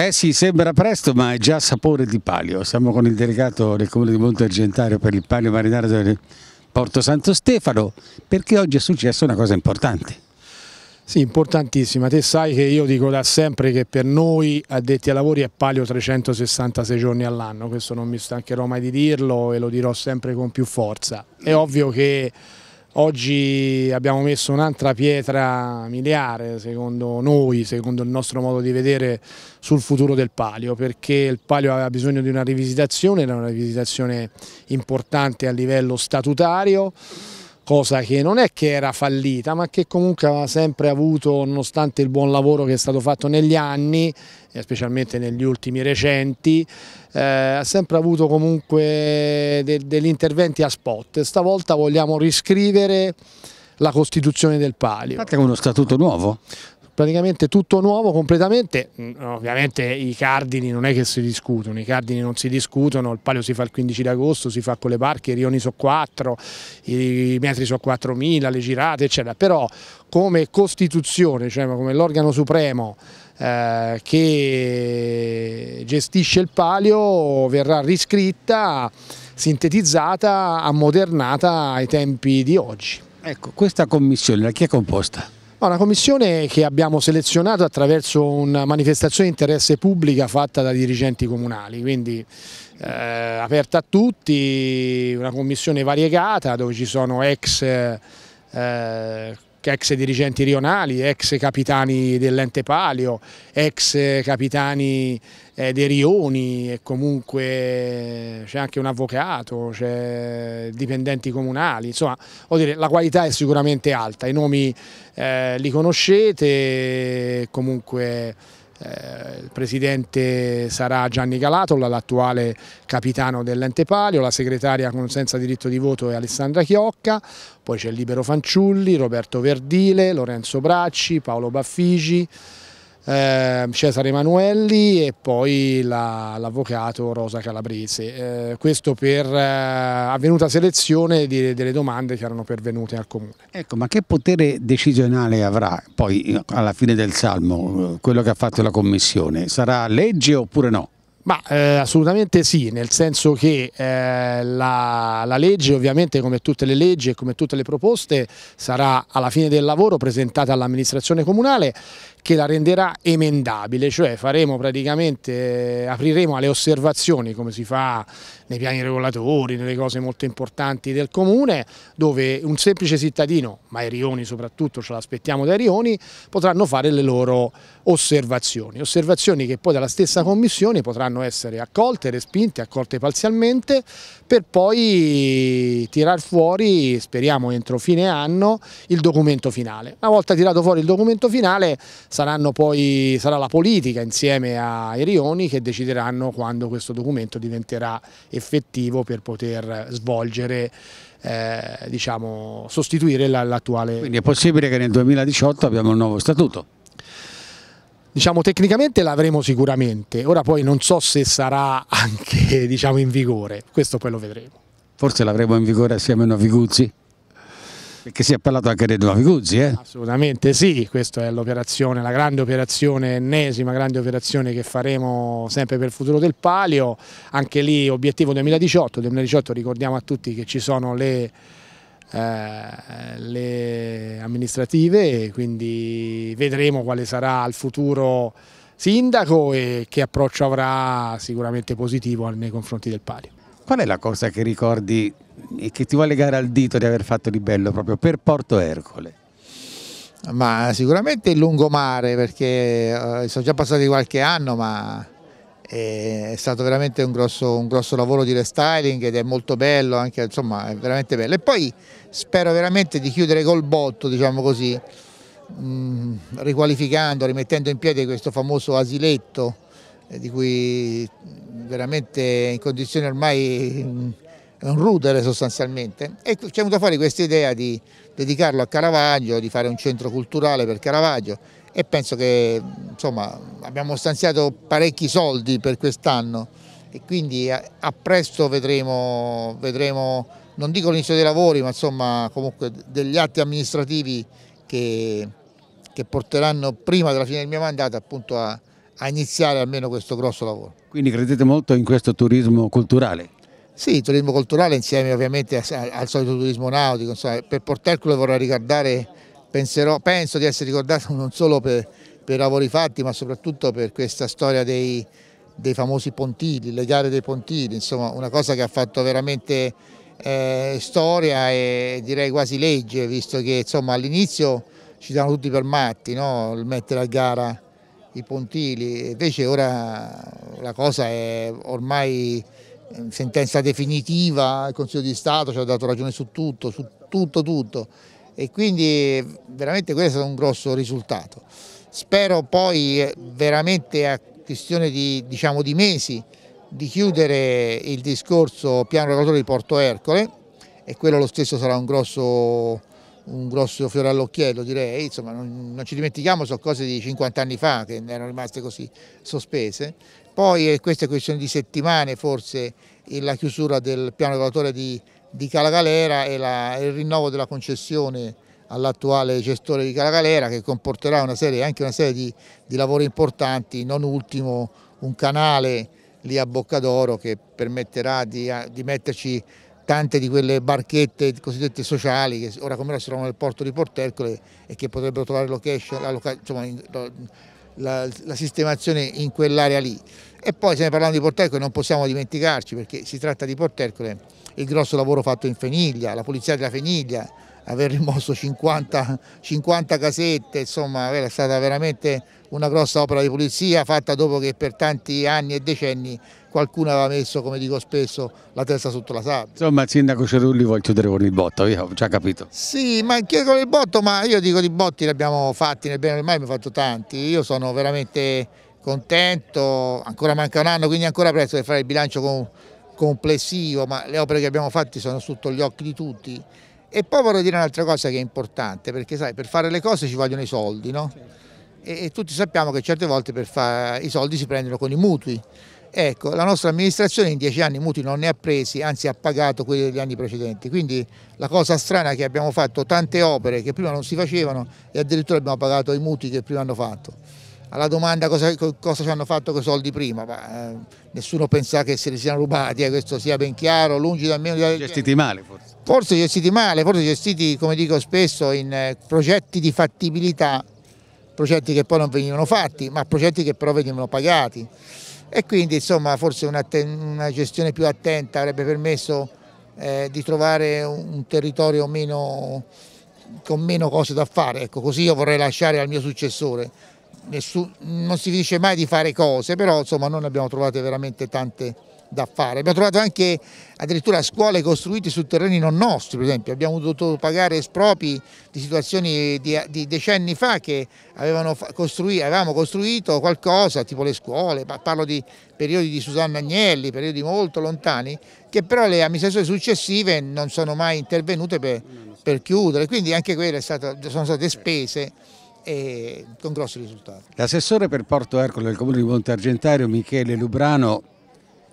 Eh sì, sembra presto ma è già sapore di palio. Siamo con il delegato del Comune di Monte Argentario per il palio marinaro del Porto Santo Stefano perché oggi è successa una cosa importante. Sì, importantissima. Te sai che io dico da sempre che per noi addetti ai lavori è palio 366 giorni all'anno, questo non mi stancherò mai di dirlo e lo dirò sempre con più forza. È ovvio che Oggi abbiamo messo un'altra pietra miliare, secondo noi, secondo il nostro modo di vedere, sul futuro del palio, perché il palio aveva bisogno di una rivisitazione, era una rivisitazione importante a livello statutario, cosa che non è che era fallita ma che comunque aveva sempre avuto nonostante il buon lavoro che è stato fatto negli anni eh, specialmente negli ultimi recenti eh, ha sempre avuto comunque de degli interventi a spot stavolta vogliamo riscrivere la costituzione del palio. Fate uno statuto nuovo? praticamente tutto nuovo completamente, mm, ovviamente i cardini non è che si discutono, i cardini non si discutono, il palio si fa il 15 d'agosto, si fa con le barche, i rioni sono 4, i metri sono 4.000, le girate eccetera, però come Costituzione, cioè come l'organo supremo eh, che gestisce il palio verrà riscritta, sintetizzata, ammodernata ai tempi di oggi. Ecco, questa commissione da chi è composta? Una commissione che abbiamo selezionato attraverso una manifestazione di interesse pubblica fatta da dirigenti comunali, quindi eh, aperta a tutti, una commissione variegata dove ci sono ex eh, ex dirigenti rionali, ex capitani dell'ente palio, ex capitani eh, dei rioni e comunque eh, c'è anche un avvocato, c'è dipendenti comunali, insomma dire, la qualità è sicuramente alta, i nomi eh, li conoscete, comunque eh, il presidente sarà Gianni Galatola, l'attuale capitano dell'ente Palio, la segretaria con senza diritto di voto è Alessandra Chiocca, poi c'è Libero Fanciulli, Roberto Verdile, Lorenzo Bracci, Paolo Baffigi, Ehm, Cesare Emanuelli e poi l'avvocato la, Rosa Calabrese. Eh, questo per eh, avvenuta selezione di, delle domande che erano pervenute al Comune. Ecco, ma che potere decisionale avrà poi eh, alla fine del Salmo eh, quello che ha fatto la Commissione? Sarà legge oppure no? Ma, eh, assolutamente sì, nel senso che eh, la, la, legge ovviamente come tutte le leggi e come tutte le proposte sarà alla fine del lavoro presentata all'amministrazione comunale che la renderà emendabile, cioè faremo praticamente, eh, apriremo alle osservazioni come si fa nei piani regolatori, nelle cose molto importanti del comune, dove un semplice cittadino, ma i rioni soprattutto ce l'aspettiamo dai rioni, potranno fare le loro osservazioni, osservazioni che poi dalla stessa commissione potranno essere accolte, respinte, accolte parzialmente, per poi tirar fuori, speriamo entro fine anno, il documento finale. Una volta tirato fuori il documento finale saranno poi, sarà la politica insieme ai rioni che decideranno quando questo documento diventerà effettivo per poter svolgere eh, diciamo, sostituire l'attuale. Quindi è possibile che nel 2018 abbiamo un nuovo statuto? Diciamo tecnicamente l'avremo sicuramente, ora poi non so se sarà anche diciamo, in vigore, questo poi lo vedremo. Forse l'avremo in vigore assieme a Noviguzzi? Perché si è parlato anche dei due Amicuzzi, eh? Assolutamente sì, questa è l'operazione, la grande operazione, ennesima grande operazione che faremo sempre per il futuro del Palio, anche lì obiettivo 2018, 2018 ricordiamo a tutti che ci sono le... Eh, le amministrative, quindi vedremo quale sarà il futuro sindaco e che approccio avrà sicuramente positivo nei confronti del Palio. Qual è la cosa che ricordi e che ti vuoi legare al dito di aver fatto di bello proprio per Porto Ercole? Ma sicuramente il lungomare perché eh, sono già passati qualche anno ma eh, è stato veramente un grosso, un grosso, lavoro di restyling ed è molto bello, anche, insomma è veramente bello. E poi spero veramente di chiudere col botto, diciamo così, mh, mm, riqualificando, rimettendo in piedi questo famoso asiletto eh, di cui veramente in condizioni ormai... Mh, mm, è un rudere sostanzialmente e ci è venuta fuori questa idea di dedicarlo a Caravaggio, di fare un centro culturale per Caravaggio e penso che insomma, abbiamo stanziato parecchi soldi per quest'anno e quindi a, eh, a presto vedremo, vedremo, non dico l'inizio dei lavori ma insomma comunque degli atti amministrativi che, che porteranno prima della fine del mio mandato appunto a, a iniziare almeno questo grosso lavoro. Quindi credete molto in questo turismo culturale? Sì, il turismo culturale insieme ovviamente al solito turismo nautico, insomma, per Portercolo vorrei ricordare, penserò, penso di essere ricordato non solo per, per lavori fatti ma soprattutto per questa storia dei, dei, famosi pontili, le gare dei pontili, insomma una cosa che ha fatto veramente eh, storia e direi quasi legge, visto che all'inizio ci davano tutti per matti, no? il mettere a gara i pontili, invece ora la cosa è ormai eh, sentenza definitiva, il Consiglio di Stato ci ha dato ragione su tutto, su tutto, tutto e quindi veramente questo è stato un grosso risultato. Spero poi eh, veramente a questione di, diciamo, di mesi di chiudere il discorso piano regolatore di Porto Ercole e quello lo stesso sarà un grosso risultato un grosso fiore all'occhiello direi, insomma non, non, ci dimentichiamo, sono cose di 50 anni fa che erano rimaste così sospese. Poi eh, questa è questione di settimane forse la chiusura del piano regolatore di, di Cala e, la, il rinnovo della concessione all'attuale gestore di Calagalera che comporterà una serie, anche una serie di, di lavori importanti, non ultimo un canale lì a Boccadoro che permetterà di, di metterci tante di quelle barchette cosiddette sociali che ora come ora si trovano nel porto di Port Ercole e che potrebbero trovare location, la, loca, insomma, la, la sistemazione in quell'area lì. E poi se ne parlando di Port Ercole non possiamo dimenticarci perché si tratta di Port Ercole, il grosso lavoro fatto in Feniglia, la pulizia della Feniglia, aver rimosso 50, 50 casette, insomma è stata veramente una grossa opera di pulizia fatta dopo che per tanti anni e decenni qualcuno aveva messo, come dico spesso, la testa sotto la sabbia. Insomma il sindaco Cerulli vuole chiudere con il botto, io ho già capito. Sì, ma chiude con il botto, ma io dico di botti ne abbiamo fatti, ne abbiamo mai fatto tanti, io sono veramente contento, ancora manca un anno, quindi ancora presto per fare il bilancio complessivo, ma le opere che abbiamo fatto sono sotto gli occhi di tutti. E poi vorrei dire un'altra cosa che è importante, perché sai, per fare le cose ci vogliono i soldi, no? E, e tutti sappiamo che certe volte i soldi si prendono con i mutui. Ecco, la nostra amministrazione in dieci anni i mutui non ne ha presi, anzi ha pagato quelli degli anni precedenti. Quindi la cosa strana è che abbiamo fatto tante opere che prima non si facevano e addirittura abbiamo pagato i mutui che prima hanno fatto alla domanda cosa, cosa, ci hanno fatto con i soldi prima, ma, eh, nessuno pensa che se li siano rubati, eh, questo sia ben chiaro, lungi da me. Gestiti male forse. Forse gestiti male, forse gestiti come dico spesso in eh, progetti di fattibilità, progetti che poi non venivano fatti, ma progetti che però venivano pagati e quindi insomma forse una, una gestione più attenta avrebbe permesso eh, di trovare un territorio meno, con meno cose da fare, ecco così io vorrei lasciare al mio successore Nessun, non si dice mai di fare cose, però insomma noi ne abbiamo trovate veramente tante da fare. Abbiamo trovato anche addirittura scuole costruite su terreni non nostri, per esempio, abbiamo dovuto pagare espropri di situazioni di, di decenni fa che costruito, avevamo costruito qualcosa, tipo le scuole, parlo di periodi di Susanna Agnelli, periodi molto lontani, che però le amministrazioni successive non sono mai intervenute per, per chiudere, quindi anche quelle sono state spese e con grossi risultati. L'assessore per Porto Ercole del Comune di Monte Argentario, Michele Lubrano,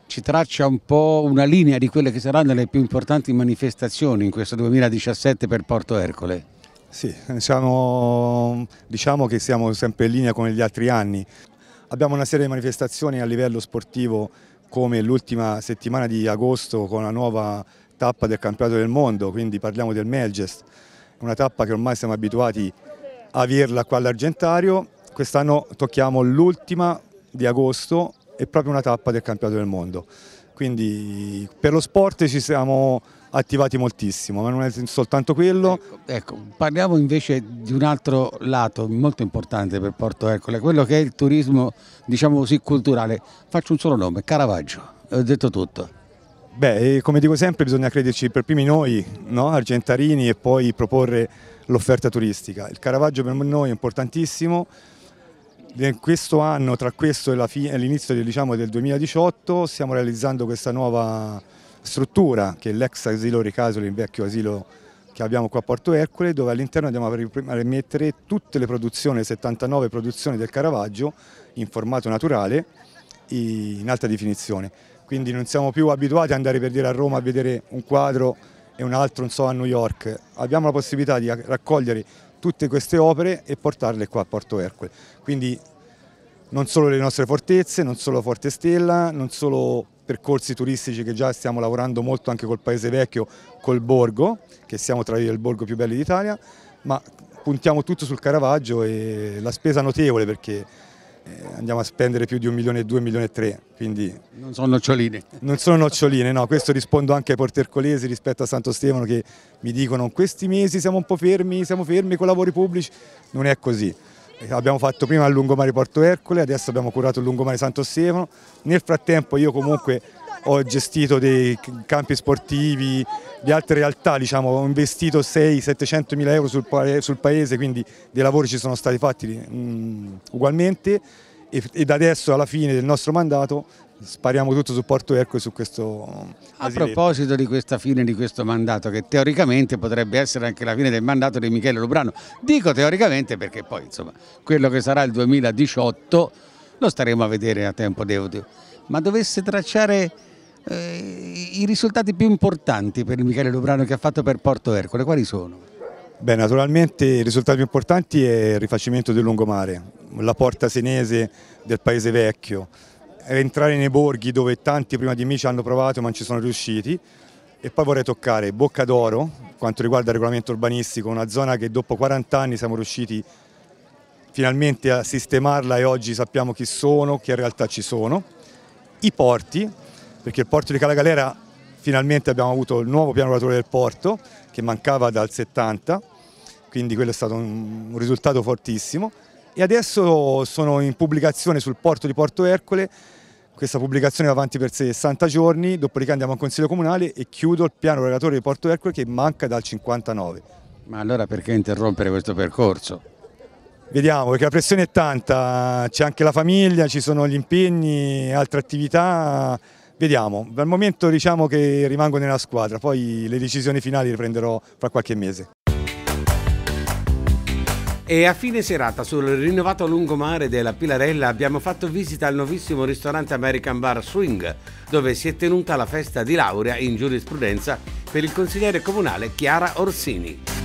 ci traccia un po' una linea di quelle che saranno le più importanti manifestazioni in questo 2017 per Porto Ercole. Sì, diciamo, diciamo che siamo sempre in linea con gli altri anni. Abbiamo una serie di manifestazioni a livello sportivo come l'ultima settimana di agosto con la nuova tappa del campionato del mondo, quindi parliamo del Melgest, una tappa che ormai siamo abituati a Virla qua all'Argentario, quest'anno tocchiamo l'ultima di agosto è proprio una tappa del campionato del mondo. Quindi per lo sport ci siamo attivati moltissimo, ma non è soltanto quello. Ecco, ecco, parliamo invece di un altro lato molto importante per Porto Ercole, quello che è il turismo, diciamo così, culturale. Faccio un solo nome, Caravaggio, ho detto tutto. Beh, eh, come dico sempre bisogna crederci per primi noi, no? argentarini, e poi proporre l'offerta turistica. Il Caravaggio per noi è importantissimo, questo anno, tra questo e l'inizio diciamo, del 2018, stiamo realizzando questa nuova struttura che è l'ex asilo Ricasoli, il vecchio asilo che abbiamo qua a Porto Ercole, dove all'interno andiamo a rimettere tutte le produzioni, 79 produzioni del Caravaggio in formato naturale in alta definizione quindi non siamo più abituati ad andare per dire a Roma a vedere un quadro e un altro so, a New York. Abbiamo la possibilità di raccogliere tutte queste opere e portarle qua a Porto Ercole. Quindi non solo le nostre fortezze, non solo Forte Stella, non solo percorsi turistici che già stiamo lavorando molto anche col Paese Vecchio, col Borgo, che siamo tra i borgo più belli d'Italia, ma puntiamo tutto sul Caravaggio e la spesa notevole perché eh, andiamo a spendere più di un milione e due, un milione e tre. Quindi non sono noccioline. Non sono noccioline, no. Questo rispondo anche ai portercolesi rispetto a Santo Stefano che mi dicono in questi mesi siamo un po' fermi, siamo fermi con lavori pubblici. Non è così. Eh, abbiamo fatto prima il lungomare Porto Ercole, adesso abbiamo curato il lungomare Santo Stefano. Nel frattempo io comunque ho gestito dei campi sportivi di altre realtà, diciamo, ho investito 600 700 mila euro sul, sul, paese, quindi dei lavori ci sono stati fatti mh, mm, ugualmente e, da adesso alla fine del nostro mandato spariamo tutto su Porto Erco e su questo A proposito di questa fine di questo mandato, che teoricamente potrebbe essere anche la fine del mandato di Michele Lubrano, dico teoricamente perché poi insomma quello che sarà il 2018 lo staremo a vedere a tempo debito, ma dovesse tracciare eh, I risultati più importanti per il Michele Lubrano che ha fatto per Porto Ercole, quali sono? Beh, naturalmente i risultati più importanti è il rifacimento del lungomare, la porta senese del paese vecchio, entrare nei borghi dove tanti prima di me ci hanno provato ma non ci sono riusciti e poi vorrei toccare Bocca d'Oro, quanto riguarda il regolamento urbanistico, una zona che dopo 40 anni siamo riusciti finalmente a sistemarla e oggi sappiamo chi sono, che in realtà ci sono, i porti perché il porto di Calagalera finalmente abbiamo avuto il nuovo piano regolatore del porto che mancava dal 70, quindi quello è stato un, un risultato fortissimo e adesso sono in pubblicazione sul porto di Porto Ercole, questa pubblicazione va avanti per 60 giorni, dopodiché andiamo al Consiglio Comunale e chiudo il piano regolatore di Porto Ercole che manca dal 59. Ma allora perché interrompere questo percorso? Vediamo, perché la pressione è tanta, c'è anche la famiglia, ci sono gli impegni, altre attività, Vediamo, dal momento diciamo che rimango nella squadra, poi le decisioni finali le prenderò fra qualche mese. E a fine serata sul rinnovato lungomare della Pilarella abbiamo fatto visita al nuovissimo ristorante American Bar Swing, dove si è tenuta la festa di laurea in giurisprudenza per il consigliere comunale Chiara Orsini.